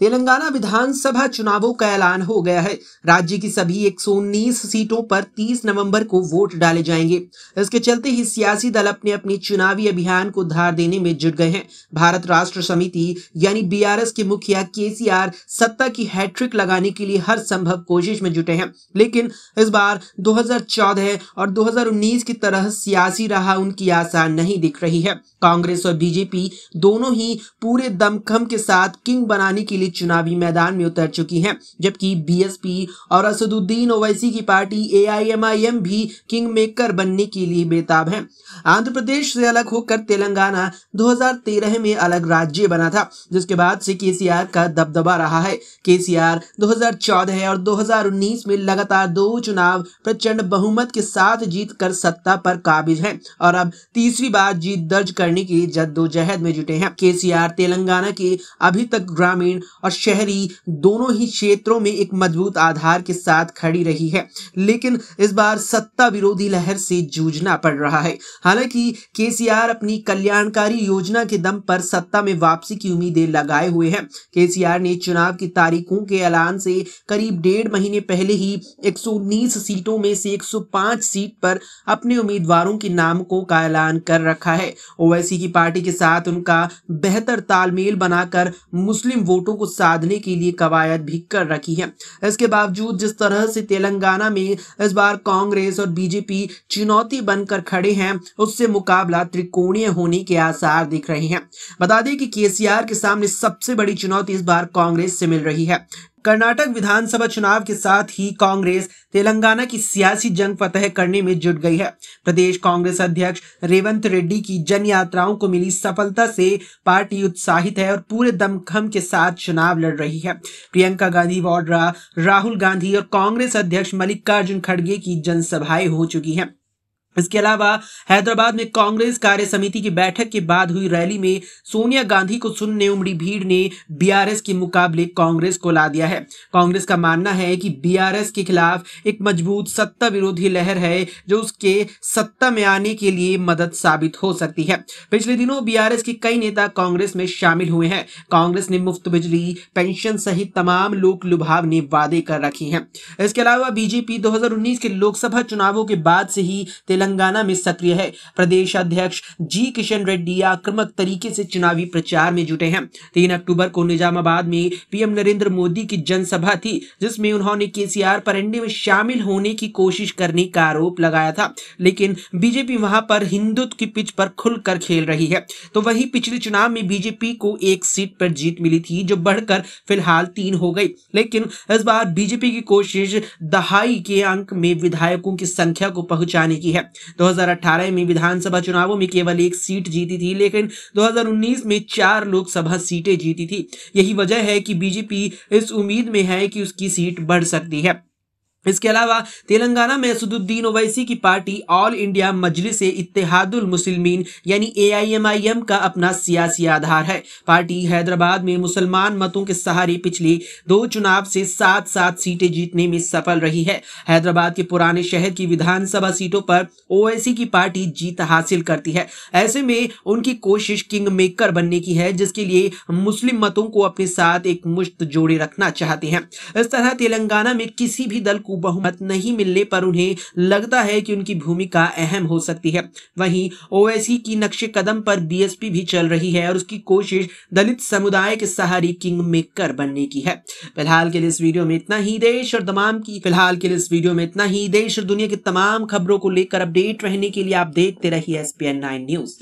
तेलंगाना विधानसभा चुनावों का ऐलान हो गया है राज्य की सभी एक सीटों पर 30 नवंबर को वोट डाले जाएंगे इसके चलते ही सियासी दल अपने अपने चुनावी अभियान को धार देने में जुट गए हैं भारत राष्ट्र समिति यानी बीआरएस के मुखिया केसीआर सत्ता की हैट्रिक लगाने के लिए हर संभव कोशिश में जुटे हैं लेकिन इस बार दो और दो की तरह सियासी राह उनकी आसान नहीं दिख रही है कांग्रेस और बीजेपी दोनों ही पूरे दमखम के साथ किंग बनाने के लिए लिए चुनावी मैदान में उतर चुकी हैं जबकि बीएसपी और असदुद्दीन ओवैसी की पार्टी एआईएमआईएम भी किंग मेकर बनने के लिए बेताब है आंध्र प्रदेश से अलग होकर तेलंगाना 2013 में अलग राज्य बना था जिसके बाद से केसीआर का दबदबा रहा है केसीआर 2014 और 2019 में लगातार दो चुनाव प्रचंड बहुमत के साथ जीत कर सत्ता पर काबिज है और अब तीसरी बार जीत दर्ज करने के जद्दोजहद में जुटे हैं केसीआर तेलंगाना के अभी तक ग्रामीण और शहरी दोनों ही क्षेत्रों में एक मजबूत आधार के साथ खड़ी रही है लेकिन इस बार सत्ता विरोधी लहर से जूझना पड़ रहा है हालांकि केसीआर अपनी कल्याणकारी योजना के दम पर सत्ता में वापसी की उम्मीदें लगाए हुए हैं केसीआर ने चुनाव की तारीखों के ऐलान से करीब डेढ़ महीने पहले ही एक सीटों में से एक सीट पर अपने उम्मीदवारों के नामकों का ऐलान कर रखा है ओवैसी की पार्टी के साथ उनका बेहतर तालमेल बनाकर मुस्लिम वोटों को कुछ साधने के लिए कवायद भी कर रखी है इसके बावजूद जिस तरह से तेलंगाना में इस बार कांग्रेस और बीजेपी चुनौती बनकर खड़े हैं उससे मुकाबला त्रिकोणीय होने के आसार दिख रहे हैं बता दें कि केसीआर के सामने सबसे बड़ी चुनौती इस बार कांग्रेस से मिल रही है कर्नाटक विधानसभा चुनाव के साथ ही कांग्रेस तेलंगाना की सियासी जंग फतह करने में जुट गई है प्रदेश कांग्रेस अध्यक्ष रेवंत रेड्डी की जन यात्राओं को मिली सफलता से पार्टी उत्साहित है और पूरे दमखम के साथ चुनाव लड़ रही है प्रियंका गांधी वाड्रा राहुल गांधी और कांग्रेस अध्यक्ष मल्लिकार्जुन खड़गे की जनसभाएं हो चुकी हैं इसके अलावा हैदराबाद में कांग्रेस कार्य समिति की बैठक के बाद हुई रैली में सोनिया गांधी को सुनने उमड़ी भीड़ ने बीआरएस के मुकाबले कांग्रेस को ला दिया है कांग्रेस का मानना है कि बीआरएस के खिलाफ एक मजबूत सत्ता विरोधी लहर है जो उसके सत्ता में आने के लिए मदद साबित हो सकती है पिछले दिनों बीआरएस के कई नेता कांग्रेस में शामिल हुए हैं कांग्रेस ने मुफ्त बिजली पेंशन सहित तमाम लोक लुभावने वादे कर रखी है इसके अलावा बीजेपी दो के लोकसभा चुनावों के बाद से ही तेलंगाना तेलंगाना में सक्रिय है प्रदेश अध्यक्ष जी किशन रेड्डी आक्रमक तरीके से चुनावी प्रचार में जुटे हैं तीन अक्टूबर को निजामाबाद में पीएम नरेंद्र मोदी की जनसभा थी जिसमें उन्होंने केसीआर पर एनडीए में शामिल होने की कोशिश करने का आरोप लगाया था लेकिन बीजेपी वहां पर हिंदुत्व की पिच पर खुलकर खेल रही है तो वही पिछले चुनाव में बीजेपी को एक सीट पर जीत मिली थी जो बढ़कर फिलहाल तीन हो गई लेकिन इस बार बीजेपी की कोशिश दहाई के अंक में विधायकों की संख्या को पहुंचाने की है 2018 में विधानसभा चुनावों में केवल एक सीट जीती थी लेकिन 2019 में चार लोकसभा सीटें जीती थी यही वजह है कि बीजेपी इस उम्मीद में है कि उसकी सीट बढ़ सकती है इसके अलावा तेलंगाना में असदुद्दीन ओवैसी की पार्टी ऑल इंडिया मजलिस इतिहादुल मुसलमीन यानी एआईएमआईएम का अपना सियासी आधार है पार्टी हैदराबाद में मुसलमान मतों के सहारे पिछले दो चुनाव से सात सात सीटें जीतने में सफल रही है हैदराबाद के पुराने शहर की विधानसभा सीटों पर ओवैसी की पार्टी जीत हासिल करती है ऐसे में उनकी कोशिश किंग मेकर बनने की है जिसके लिए मुस्लिम मतों को अपने साथ एक मुश्त जोड़े रखना चाहते हैं इस तरह तेलंगाना में किसी भी दल को बहुमत नहीं मिलने पर उन्हें लगता है कि उनकी भूमिका अहम हो सकती है वहीं ओवैसी की नक्शे कदम पर बीएसपी भी चल रही है और उसकी कोशिश दलित समुदाय के सहारी किंग मेकर बनने की है फिलहाल के लिए इस वीडियो में इतना ही देश और तमाम की फिलहाल के लिए इस वीडियो में इतना ही देश और दुनिया की तमाम खबरों को लेकर अपडेट रहने के लिए आप देखते रहिए एस पी न्यूज